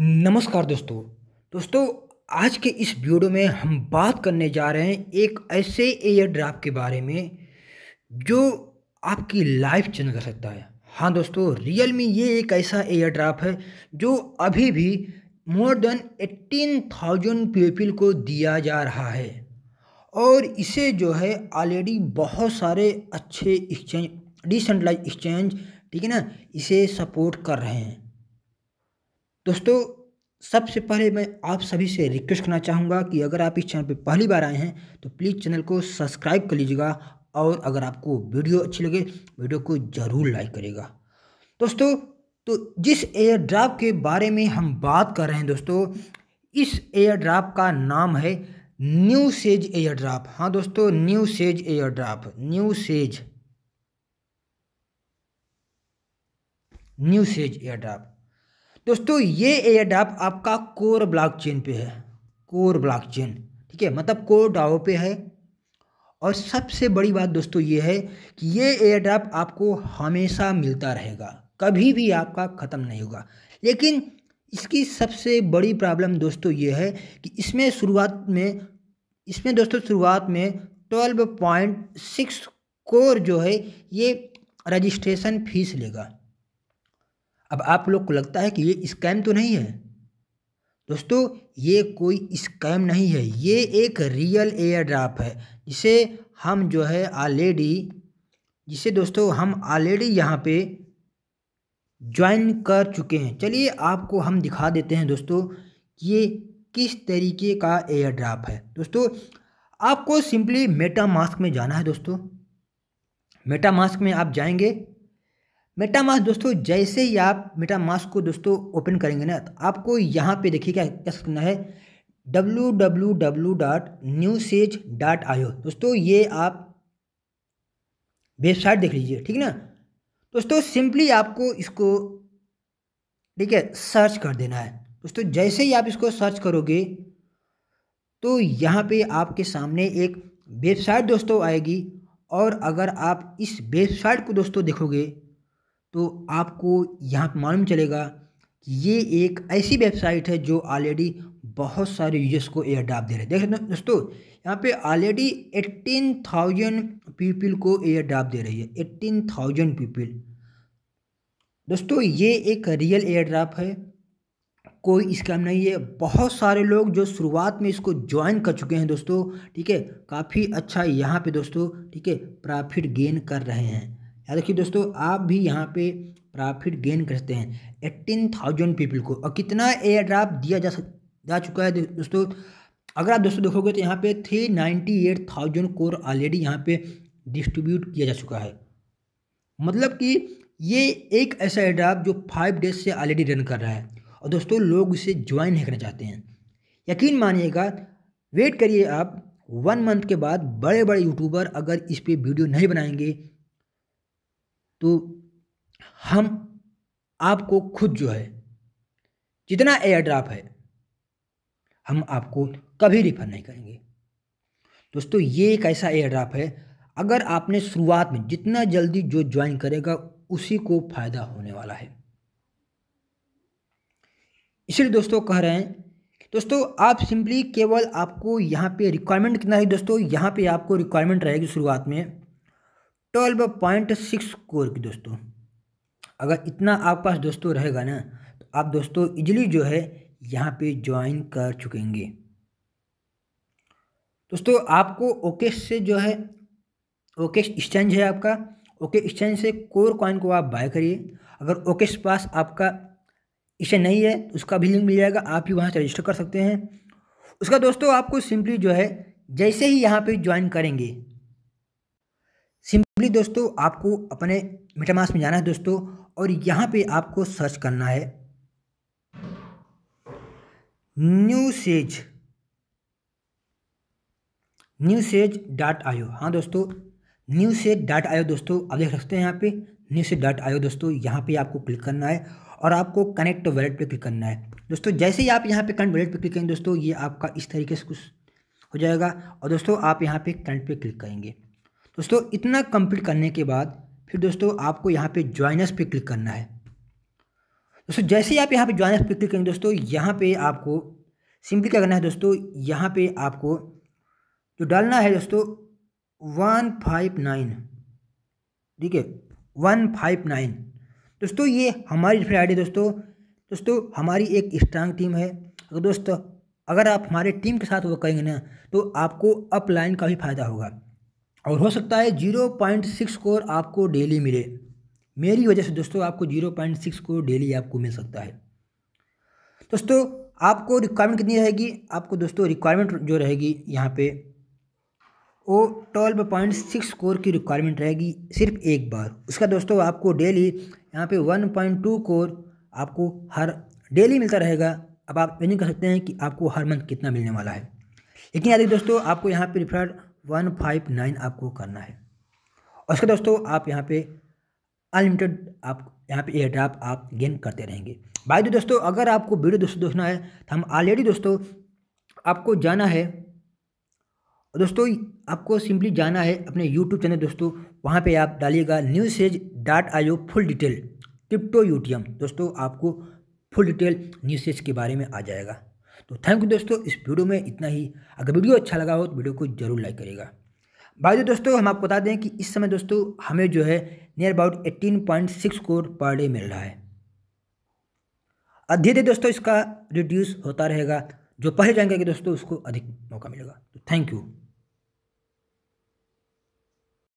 नमस्कार दोस्तों दोस्तों आज के इस वीडियो में हम बात करने जा रहे हैं एक ऐसे एयर ड्राफ्ट के बारे में जो आपकी लाइफ चेंज कर सकता है हाँ दोस्तों रियल मी ये एक ऐसा एयर ड्राफ्ट है जो अभी भी more than eighteen thousand people को दिया जा रहा है और इसे जो है ऑलरेडी बहुत सारे अच्छे एक्सचेंज डिसेंट्रलाइज एक्सचेंज ठीक है ना इसे सपोर्ट कर रहे हैं दोस्तों सबसे पहले मैं आप सभी से रिक्वेस्ट करना चाहूँगा कि अगर आप इस चैनल पर पहली बार आए हैं तो प्लीज़ चैनल को सब्सक्राइब कर लीजिएगा और अगर आपको वीडियो अच्छी लगे वीडियो को ज़रूर लाइक करेगा दोस्तों तो जिस एयर ड्राप के बारे में हम बात कर रहे हैं दोस्तों इस एयर ड्राप का नाम है न्यू सेज एयर ड्राप हाँ दोस्तों new sage air drop new sage new sage air drop दोस्तों ये एयरडाप आपका कोर ब्लॉकचेन पे है कोर ब्लॉकचेन ठीक है मतलब कोर डाओ पे है और सबसे बड़ी बात दोस्तों ये है कि ये एयरड्रॉप आपको हमेशा मिलता रहेगा कभी भी आपका ख़त्म नहीं होगा लेकिन इसकी सबसे बड़ी प्रॉब्लम दोस्तों ये है कि इसमें शुरुआत में इसमें दोस्तों शुरुआत में ट्वेल्व पॉइंट सिक्स कोर जो है ये रजिस्ट्रेशन फीस लेगा अब आप लोग को लगता है कि ये स्कैम तो नहीं है दोस्तों ये कोई स्कैम नहीं है ये एक रियल एयर ड्राफ है जिसे हम जो है ऑलरेडी जिसे दोस्तों हम ऑलरेडी यहाँ पे ज्वाइन कर चुके हैं चलिए आपको हम दिखा देते हैं दोस्तों ये किस तरीके का एयर ड्राफ है दोस्तों आपको सिंपली मेटा मास्क में जाना है दोस्तों मेटा मास्क में आप जाएंगे मेटामास दोस्तों जैसे ही आप मेटामास को दोस्तों ओपन करेंगे ना तो आपको यहाँ पे देखिए क्या क्या करना है W W W dot new sage dot io दोस्तों ये आप वेबसाइट देख लीजिए ठीक ना दोस्तों सिंपली आपको इसको ठीक है सर्च कर देना है दोस्तों जैसे ही आप इसको सर्च करोगे तो यहाँ पे आपके सामने एक वेबसाइट दोस्तों आएगी और अगर आप इस वेबसाइट को दोस्तों देखोगे तो आपको यहाँ पर मालूम चलेगा कि ये एक ऐसी वेबसाइट है जो ऑलरेडी बहुत सारे यूजर्स को एयर ड्राप दे रहे हैं देख सकते दोस्तों यहाँ पे ऑलरेडी एट्टीन थाउजेंड पीपल को एयर ड्राप दे रही है एट्टीन थाउजेंड पीपल दोस्तों ये एक रियल एयर ड्राप है कोई स्कैम नहीं है बहुत सारे लोग जो शुरुआत में इसको ज्वाइन कर चुके हैं दोस्तों ठीक है काफ़ी अच्छा यहाँ पे दोस्तों ठीक है प्रॉफिट गेन कर रहे हैं याद रखिए दोस्तों आप भी यहाँ पे प्रॉफिट गेन कर सकते हैं एट्टीन थाउजेंड पीपल को और कितना एयर ड्राप दिया जा सक जा चुका है दोस्तों अगर आप दोस्तों देखोगे तो यहाँ पे three ninety eight thousand core already यहाँ पे डिस्ट्रीब्यूट किया जा चुका है मतलब कि ये एक ऐसा एयर ड्राप जो फाइव डेज से ऑलरेडी रन कर रहा है और दोस्तों लोग इसे ज्वाइन नहीं करना चाहते हैं यकीन मानिएगा वेट करिए आप वन मंथ के बाद बड़े बड़े यूट्यूबर अगर इस पर वीडियो नहीं बनाएंगे तो हम आपको खुद जो है जितना एयर ड्राफ है हम आपको कभी रिफंड नहीं करेंगे दोस्तों ये एक ऐसा एयर ड्राफ है अगर आपने शुरुआत में जितना जल्दी जो ज्वाइन करेगा उसी को फायदा होने वाला है इसलिए दोस्तों कह रहे हैं दोस्तों आप सिंपली केवल आपको यहाँ पे रिक्वायरमेंट कितना है दोस्तों यहाँ पे आपको रिक्वायरमेंट रहेगी शुरुआत में ट्वेल्व पॉइंट सिक्स कोर की दोस्तों अगर इतना आपके पास दोस्तों रहेगा ना तो आप दोस्तों इजिली जो है यहाँ पे ज्वाइन कर चुकेंगे दोस्तों आपको ओके से जो है ओके एक्सचेंज है आपका ओके एक्सचेंज से कोर कॉइन को आप बाय करिए अगर ओके पास आपका इसे नहीं है तो उसका भी लिंक मिल जाएगा आप ही वहाँ से रजिस्टर कर सकते हैं उसका दोस्तों आपको सिंपली जो है जैसे ही यहाँ पे ज्वाइन करेंगे सिंपली दोस्तों आपको अपने मिटामास में जाना है दोस्तों और यहाँ पे आपको सर्च करना है new sage new sage dot io हाँ दोस्तों न्यू सेज डॉट आयो दोस्तों आप देख सकते हैं यहाँ पे न्यू सेज डॉट आयो दोस्तों यहाँ पे आपको क्लिक करना है और आपको कनेक्ट टू वैलेट पे क्लिक करना है दोस्तों जैसे ही आप यहाँ पे कनेक्ट वैलेट पे क्लिक करेंगे दोस्तों ये आपका इस तरीके से कुछ हो जाएगा और दोस्तों आप यहाँ पे कनेक्ट पे क्लिक करेंगे दोस्तों इतना कंप्लीट करने के बाद फिर दोस्तों आपको यहाँ पे ज्वाइनस पे क्लिक करना है दोस्तों जैसे ही आप यहाँ पे ज्वाइनस पे क्लिक करेंगे दोस्तों यहाँ पे आपको सिंपली क्या करना है दोस्तों यहाँ पे आपको जो डालना है दोस्तों वन फाइव नाइन ठीक है वन फाइव नाइन दोस्तों ये हमारी रेफरल आईडी दोस्तों दोस्तों हमारी एक स्ट्रांग टीम है अगर तो दोस्तों अगर आप हमारे टीम के साथ वो करेंगे ना तो आपको अपलाइन का भी फ़ायदा होगा और हो सकता है जीरो पॉइंट सिक्स स्कोर आपको डेली मिले मेरी वजह से दोस्तों आपको zero point six score daily आपको मिल सकता है दोस्तों आपको रिक्वायरमेंट कितनी रहेगी आपको दोस्तों रिक्वायरमेंट जो रहेगी यहाँ पे वो ट्वेल्व पॉइंट सिक्स स्कोर की रिक्वायरमेंट रहेगी सिर्फ एक बार उसका दोस्तों आपको डेली यहाँ पे वन पॉइंट टू कोर आपको हर डेली मिलता रहेगा अब आप ये नहीं कर सकते हैं कि आपको हर मंथ कितना मिलने वाला है लेकिन यदि दोस्तों आपको यहाँ पे रिफर वन फाइव नाइन आपको करना है और उसके दोस्तों आप यहाँ पे अनलिमिटेड आप यहाँ पे एयर ड्राप आप गेन करते रहेंगे बाई दोस्तों अगर आपको वीडियो दोस्तों देखना है तो हम ऑलरेडी दोस्तों आपको जाना है दोस्तों आपको सिंपली जाना है अपने यूट्यूब चैनल दोस्तों वहाँ पे आप डालिएगा news sage dot I full detail crypto UTM दोस्तों आपको फुल डिटेल न्यूज सेज के बारे में आ जाएगा तो थैंक यू दोस्तों इस वीडियो में इतना ही अगर वीडियो अच्छा लगा हो तो वीडियो को जरूर लाइक करेगा बाय दोस्तों हम आपको बता दें कि इस समय दोस्तों हमें जो है near about eighteen point six core per day मिल रहा है और धीरे दोस्तों इसका रिड्यूस होता रहेगा जो पहले जाएंगे दोस्तों उसको अधिक मौका मिलेगा तो थैंक यू